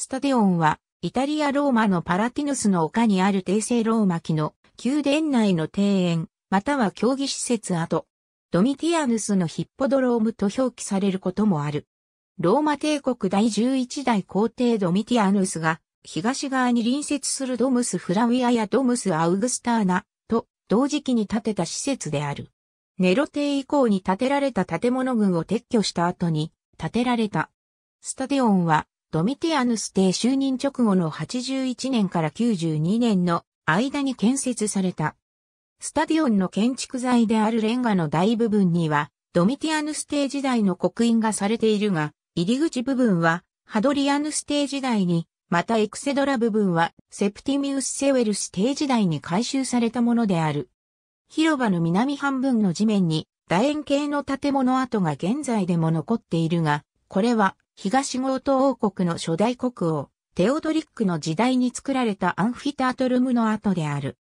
スタデオンは、イタリア・ローマのパラティヌスの丘にある帝政ローマ期の宮殿内の庭園、または競技施設跡。ドミティアヌスのヒッポドロームと表記されることもある。ローマ帝国第11代皇帝ドミティアヌスが、東側に隣接するドムス・フラウィアやドムス・アウグスターナと同時期に建てた施設である。ネロ帝以降に建てられた建物群を撤去した後に建てられた。スタデオンはドミティアヌス帝就任直後の81年から92年の間に建設された。スタディオンの建築材であるレンガの大部分には、ドミティアヌス帝時代の刻印がされているが、入り口部分は、ハドリアヌス帝時代に、またエクセドラ部分は、セプティミウス・セウェルス帝時代に改修されたものである。広場の南半分の地面に、楕円形の建物跡が現在でも残っているが、これは東ゴート王国の初代国王、テオドリックの時代に作られたアンフィタートルムの跡である。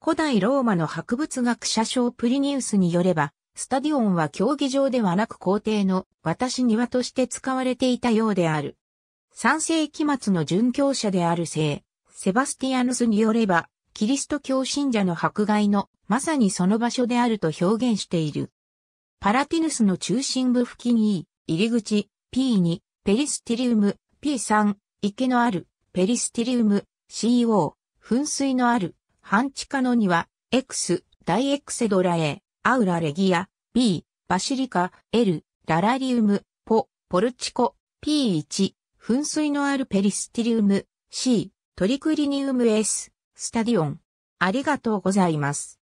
古代ローマの博物学者賞プリニウスによれば、スタディオンは競技場ではなく皇帝の私庭として使われていたようである。3世紀末の殉教者である聖、セバスティアヌスによれば、キリスト教信者の迫害のまさにその場所であると表現している。パラティヌスの中心部付近 E、入り口 P にペリスティリウム P3、池のあるペリスティリウム CO、噴水のある半地下の庭 X、ダイエクセドラ A、アウラレギア B、バシリカ L、ララリウムポ、ポルチコ P1、噴水のあるペリスティリウム C、トリクリニウム S、スタディオン。ありがとうございます。